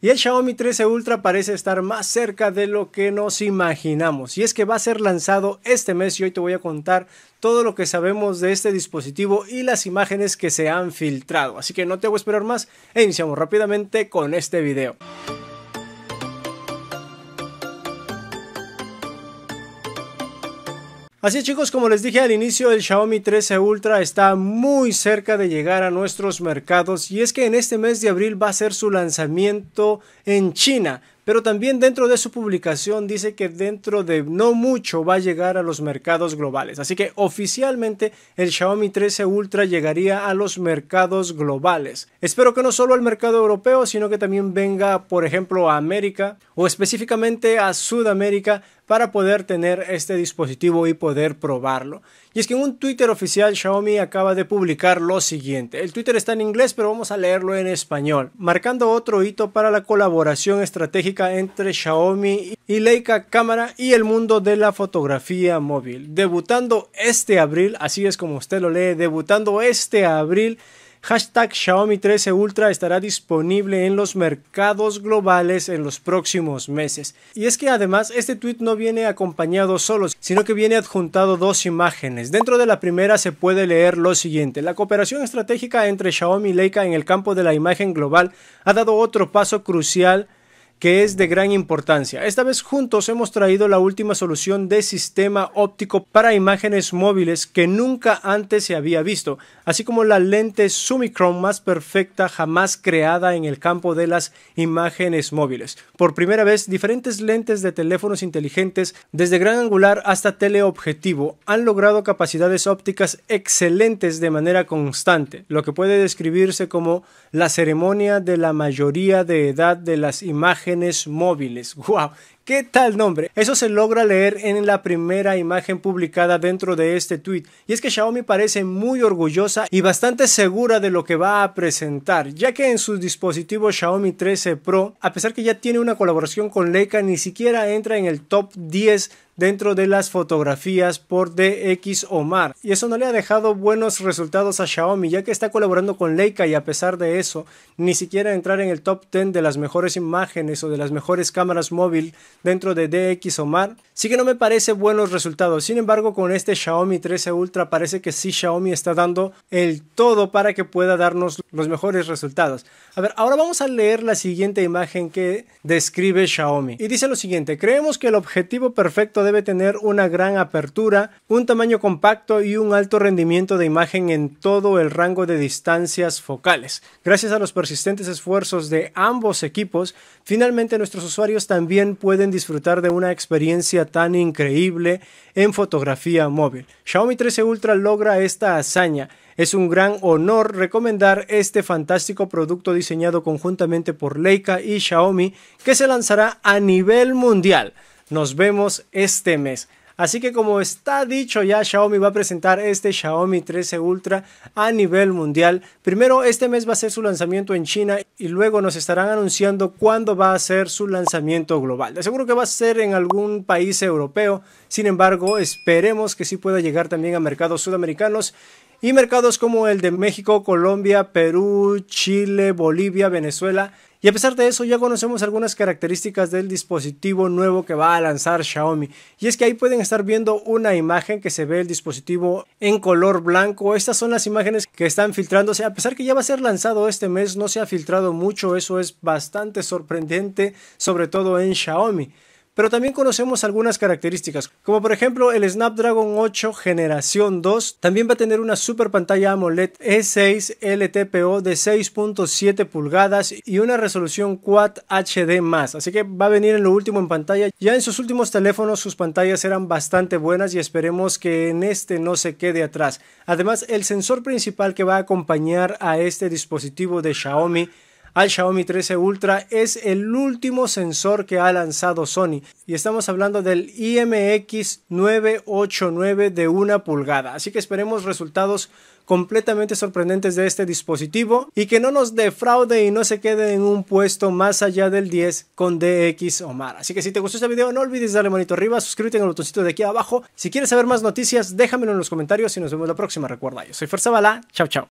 Y el Xiaomi 13 Ultra parece estar más cerca de lo que nos imaginamos. Y es que va a ser lanzado este mes y hoy te voy a contar todo lo que sabemos de este dispositivo y las imágenes que se han filtrado. Así que no te voy a esperar más e iniciamos rápidamente con este video. Así chicos, como les dije al inicio, el Xiaomi 13 Ultra está muy cerca de llegar a nuestros mercados y es que en este mes de abril va a ser su lanzamiento en China. Pero también dentro de su publicación dice que dentro de no mucho va a llegar a los mercados globales. Así que oficialmente el Xiaomi 13 Ultra llegaría a los mercados globales. Espero que no solo al mercado europeo, sino que también venga, por ejemplo, a América o específicamente a Sudamérica para poder tener este dispositivo y poder probarlo. Y es que en un Twitter oficial Xiaomi acaba de publicar lo siguiente. El Twitter está en inglés, pero vamos a leerlo en español, marcando otro hito para la colaboración estratégica entre Xiaomi y Leica Cámara y el mundo de la fotografía móvil. Debutando este abril, así es como usted lo lee, debutando este abril, hashtag Xiaomi 13 Ultra estará disponible en los mercados globales en los próximos meses. Y es que además este tweet no viene acompañado solo, sino que viene adjuntado dos imágenes. Dentro de la primera se puede leer lo siguiente. La cooperación estratégica entre Xiaomi y Leica en el campo de la imagen global ha dado otro paso crucial que es de gran importancia. Esta vez juntos hemos traído la última solución de sistema óptico para imágenes móviles que nunca antes se había visto, así como la lente sumicron más perfecta jamás creada en el campo de las imágenes móviles. Por primera vez, diferentes lentes de teléfonos inteligentes, desde gran angular hasta teleobjetivo, han logrado capacidades ópticas excelentes de manera constante, lo que puede describirse como la ceremonia de la mayoría de edad de las imágenes imágenes móviles. ¡Wow! ¿Qué tal nombre? Eso se logra leer en la primera imagen publicada dentro de este tweet. Y es que Xiaomi parece muy orgullosa y bastante segura de lo que va a presentar, ya que en su dispositivo Xiaomi 13 Pro, a pesar que ya tiene una colaboración con Leica, ni siquiera entra en el top 10 dentro de las fotografías por DX Omar. Y eso no le ha dejado buenos resultados a Xiaomi, ya que está colaborando con Leica y a pesar de eso, ni siquiera entrar en el top 10 de las mejores imágenes o de las mejores cámaras móvil dentro de DX Omar. Sí que no me parece buenos resultados. Sin embargo, con este Xiaomi 13 Ultra parece que sí Xiaomi está dando el todo para que pueda darnos los mejores resultados. A ver, ahora vamos a leer la siguiente imagen que describe Xiaomi. Y dice lo siguiente, creemos que el objetivo perfecto debe tener una gran apertura, un tamaño compacto y un alto rendimiento de imagen en todo el rango de distancias focales. Gracias a los persistentes esfuerzos de ambos equipos, finalmente nuestros usuarios también pueden disfrutar de una experiencia tan increíble en fotografía móvil. Xiaomi 13 Ultra logra esta hazaña. Es un gran honor recomendar este fantástico producto diseñado conjuntamente por Leica y Xiaomi que se lanzará a nivel mundial. Nos vemos este mes. Así que como está dicho ya, Xiaomi va a presentar este Xiaomi 13 Ultra a nivel mundial. Primero este mes va a ser su lanzamiento en China y luego nos estarán anunciando cuándo va a ser su lanzamiento global. De seguro que va a ser en algún país europeo. Sin embargo, esperemos que sí pueda llegar también a mercados sudamericanos y mercados como el de México, Colombia, Perú, Chile, Bolivia, Venezuela. Y a pesar de eso ya conocemos algunas características del dispositivo nuevo que va a lanzar Xiaomi. Y es que ahí pueden estar viendo una imagen que se ve el dispositivo en color blanco. Estas son las imágenes que están filtrándose. A pesar que ya va a ser lanzado este mes, no se ha filtrado mucho. Eso es bastante sorprendente, sobre todo en Xiaomi pero también conocemos algunas características, como por ejemplo el Snapdragon 8 Generación 2 también va a tener una super pantalla AMOLED E6 LTPO de 6.7 pulgadas y una resolución Quad HD+, así que va a venir en lo último en pantalla. Ya en sus últimos teléfonos sus pantallas eran bastante buenas y esperemos que en este no se quede atrás. Además, el sensor principal que va a acompañar a este dispositivo de Xiaomi al Xiaomi 13 Ultra es el último sensor que ha lanzado Sony y estamos hablando del IMX 989 de una pulgada, así que esperemos resultados completamente sorprendentes de este dispositivo y que no nos defraude y no se quede en un puesto más allá del 10 con DX Omar. Así que si te gustó este video no olvides darle manito arriba, suscríbete en el botoncito de aquí abajo. Si quieres saber más noticias déjamelo en los comentarios y nos vemos la próxima. Recuerda, yo soy Fuerza Bala, chao chao.